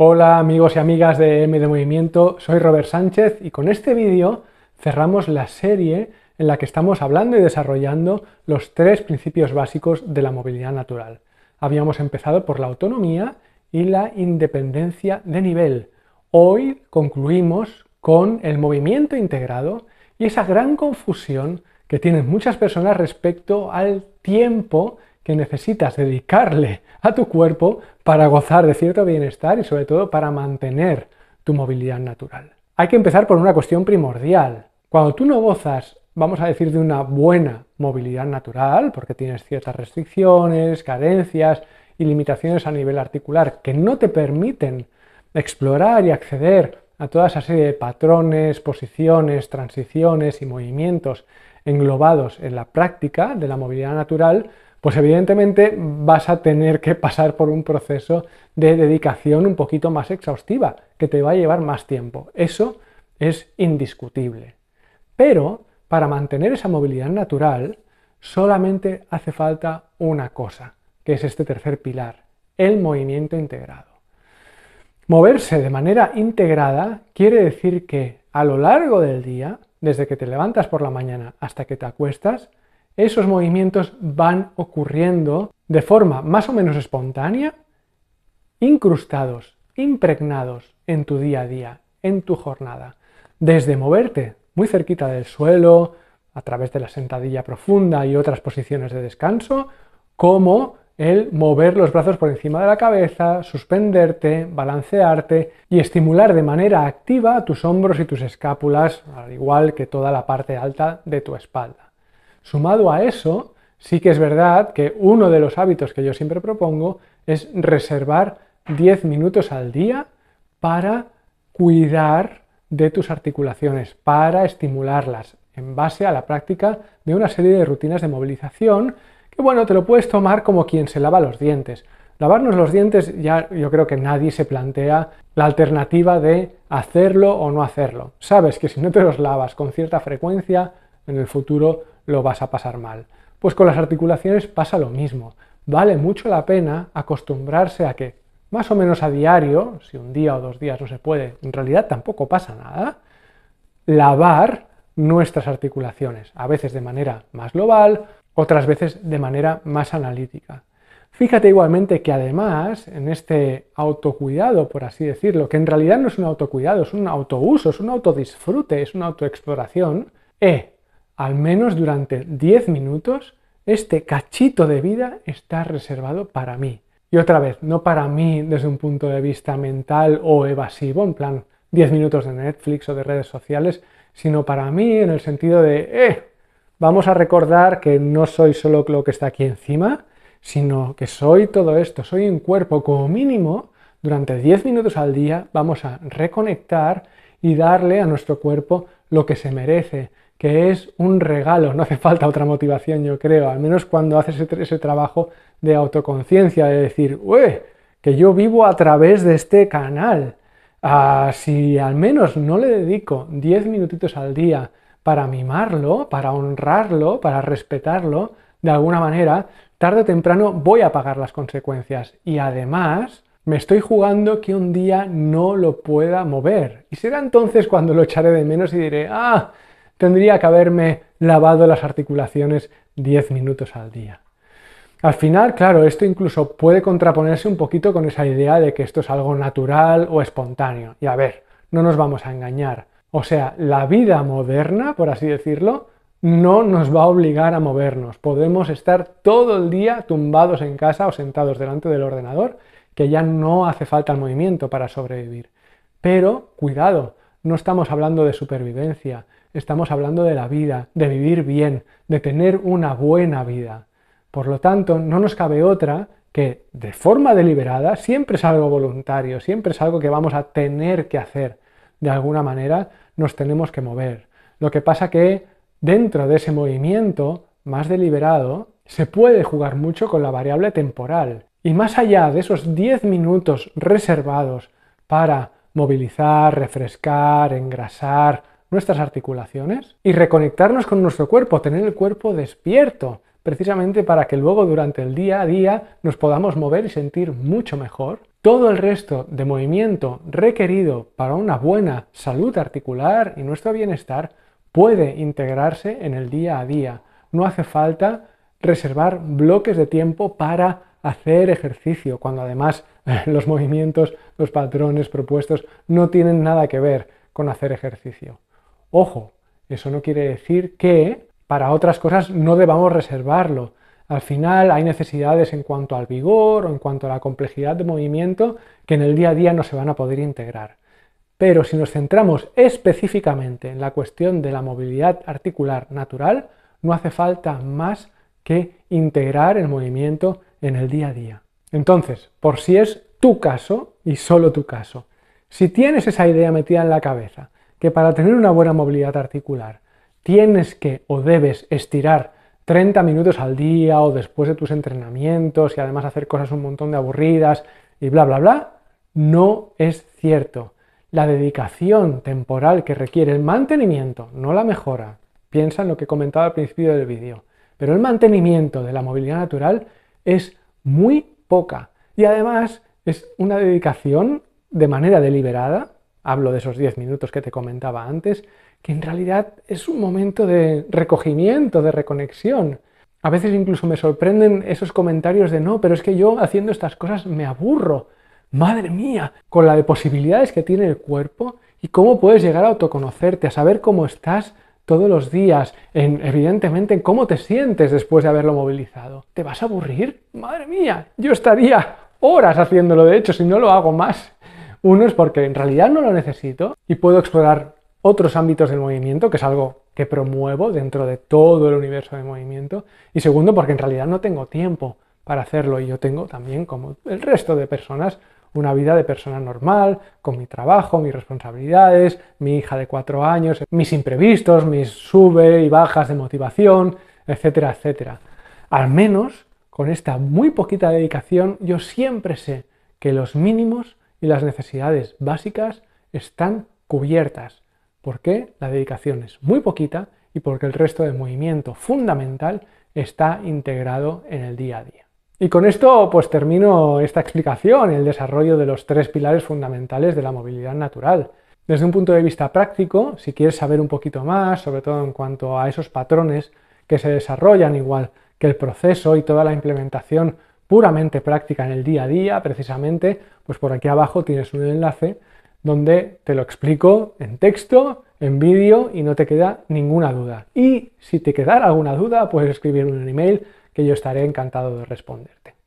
Hola amigos y amigas de M de Movimiento, soy Robert Sánchez y con este vídeo cerramos la serie en la que estamos hablando y desarrollando los tres principios básicos de la movilidad natural. Habíamos empezado por la autonomía y la independencia de nivel. Hoy concluimos con el movimiento integrado y esa gran confusión que tienen muchas personas respecto al tiempo que necesitas dedicarle a tu cuerpo para gozar de cierto bienestar y sobre todo para mantener tu movilidad natural. Hay que empezar por una cuestión primordial. Cuando tú no gozas, vamos a decir, de una buena movilidad natural, porque tienes ciertas restricciones, carencias y limitaciones a nivel articular que no te permiten explorar y acceder a toda esa serie de patrones, posiciones, transiciones y movimientos englobados en la práctica de la movilidad natural, pues evidentemente vas a tener que pasar por un proceso de dedicación un poquito más exhaustiva, que te va a llevar más tiempo. Eso es indiscutible. Pero para mantener esa movilidad natural solamente hace falta una cosa, que es este tercer pilar, el movimiento integrado. Moverse de manera integrada quiere decir que a lo largo del día, desde que te levantas por la mañana hasta que te acuestas, esos movimientos van ocurriendo de forma más o menos espontánea, incrustados, impregnados en tu día a día, en tu jornada. Desde moverte muy cerquita del suelo, a través de la sentadilla profunda y otras posiciones de descanso, como el mover los brazos por encima de la cabeza, suspenderte, balancearte y estimular de manera activa tus hombros y tus escápulas, al igual que toda la parte alta de tu espalda. Sumado a eso, sí que es verdad que uno de los hábitos que yo siempre propongo es reservar 10 minutos al día para cuidar de tus articulaciones, para estimularlas, en base a la práctica de una serie de rutinas de movilización que, bueno, te lo puedes tomar como quien se lava los dientes. Lavarnos los dientes ya yo creo que nadie se plantea la alternativa de hacerlo o no hacerlo. Sabes que si no te los lavas con cierta frecuencia, en el futuro lo vas a pasar mal. Pues con las articulaciones pasa lo mismo. Vale mucho la pena acostumbrarse a que más o menos a diario, si un día o dos días no se puede, en realidad tampoco pasa nada, lavar nuestras articulaciones, a veces de manera más global, otras veces de manera más analítica. Fíjate igualmente que además en este autocuidado, por así decirlo, que en realidad no es un autocuidado, es un autouso, es un autodisfrute, es una autoexploración, eh, al menos durante 10 minutos, este cachito de vida está reservado para mí. Y otra vez, no para mí desde un punto de vista mental o evasivo, en plan 10 minutos de Netflix o de redes sociales, sino para mí en el sentido de, eh, vamos a recordar que no soy solo lo que está aquí encima, sino que soy todo esto, soy un cuerpo como mínimo, durante 10 minutos al día vamos a reconectar y darle a nuestro cuerpo lo que se merece, que es un regalo, no hace falta otra motivación, yo creo, al menos cuando haces ese, trabajo de autoconciencia, de decir, que yo vivo a través de este canal. Ah, si al menos no le dedico 10 minutitos al día para mimarlo, para honrarlo, para respetarlo, de alguna manera, tarde o temprano voy a pagar las consecuencias. Y además, me estoy jugando que un día no lo pueda mover. Y será entonces cuando lo echaré de menos y diré, ah, tendría que haberme lavado las articulaciones 10 minutos al día. Al final, claro, esto incluso puede contraponerse un poquito con esa idea de que esto es algo natural o espontáneo. Y a ver, no nos vamos a engañar. O sea, la vida moderna, por así decirlo, no nos va a obligar a movernos. Podemos estar todo el día tumbados en casa o sentados delante del ordenador, que ya no hace falta el movimiento para sobrevivir. Pero, cuidado, no estamos hablando de supervivencia, estamos hablando de la vida, de vivir bien, de tener una buena vida. Por lo tanto, no nos cabe otra que de forma deliberada, siempre es algo voluntario, siempre es algo que vamos a tener que hacer. De alguna manera nos tenemos que mover. Lo que pasa que dentro de ese movimiento más deliberado se puede jugar mucho con la variable temporal. Y más allá de esos 10 minutos reservados para movilizar, refrescar, engrasar, nuestras articulaciones y reconectarnos con nuestro cuerpo, tener el cuerpo despierto, precisamente para que luego durante el día a día nos podamos mover y sentir mucho mejor. Todo el resto de movimiento requerido para una buena salud articular y nuestro bienestar puede integrarse en el día a día. No hace falta reservar bloques de tiempo para hacer ejercicio, cuando además los movimientos, los patrones propuestos no tienen nada que ver con hacer ejercicio. Ojo, eso no quiere decir que para otras cosas no debamos reservarlo. Al final hay necesidades en cuanto al vigor o en cuanto a la complejidad de movimiento que en el día a día no se van a poder integrar. Pero si nos centramos específicamente en la cuestión de la movilidad articular natural, no hace falta más que integrar el movimiento en el día a día. Entonces, por si es tu caso y solo tu caso, si tienes esa idea metida en la cabeza que para tener una buena movilidad articular tienes que o debes estirar 30 minutos al día o después de tus entrenamientos y además hacer cosas un montón de aburridas y bla, bla, bla, no es cierto. La dedicación temporal que requiere el mantenimiento, no la mejora, piensa en lo que comentaba al principio del vídeo, pero el mantenimiento de la movilidad natural es muy poca y además es una dedicación de manera deliberada hablo de esos 10 minutos que te comentaba antes, que en realidad es un momento de recogimiento, de reconexión. A veces incluso me sorprenden esos comentarios de no, pero es que yo haciendo estas cosas me aburro. Madre mía, con la de posibilidades que tiene el cuerpo y cómo puedes llegar a autoconocerte, a saber cómo estás todos los días, en, evidentemente en cómo te sientes después de haberlo movilizado. ¿Te vas a aburrir? Madre mía, yo estaría horas haciéndolo, de hecho, si no lo hago más. Uno es porque en realidad no lo necesito y puedo explorar otros ámbitos del movimiento, que es algo que promuevo dentro de todo el universo de movimiento. Y segundo, porque en realidad no tengo tiempo para hacerlo y yo tengo también, como el resto de personas, una vida de persona normal, con mi trabajo, mis responsabilidades, mi hija de cuatro años, mis imprevistos, mis sube y bajas de motivación, etcétera, etcétera. Al menos con esta muy poquita dedicación, yo siempre sé que los mínimos y las necesidades básicas están cubiertas, porque la dedicación es muy poquita y porque el resto del movimiento fundamental está integrado en el día a día. Y con esto pues termino esta explicación, el desarrollo de los tres pilares fundamentales de la movilidad natural. Desde un punto de vista práctico, si quieres saber un poquito más, sobre todo en cuanto a esos patrones que se desarrollan, igual que el proceso y toda la implementación puramente práctica en el día a día, precisamente, pues por aquí abajo tienes un enlace donde te lo explico en texto, en vídeo y no te queda ninguna duda. Y si te quedara alguna duda, puedes escribirme un email que yo estaré encantado de responderte.